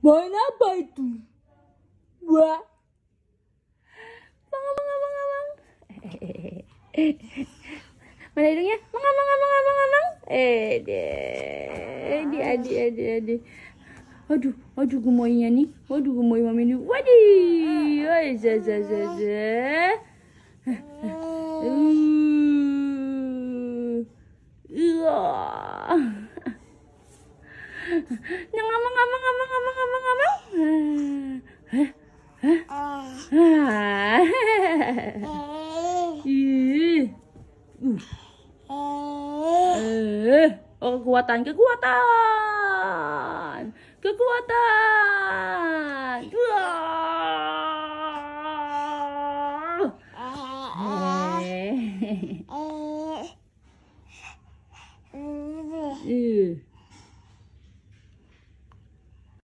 Buah apa itu? Buah. Mangga, mangga, mangga, mang. Mana hidungnya? Mangga, mangga, mangga, mangga, mang. Eh, deh. Adi, adi, adi, adi. Aduh, aduh gemoynya nih. Aduh gemoy mami nih, Wadi. Oi, za, za, za, za. Uhuh. Iya. Oh. Eh, oh, kekuatan, kekuatan, kekuatan. Eh. eh. eh.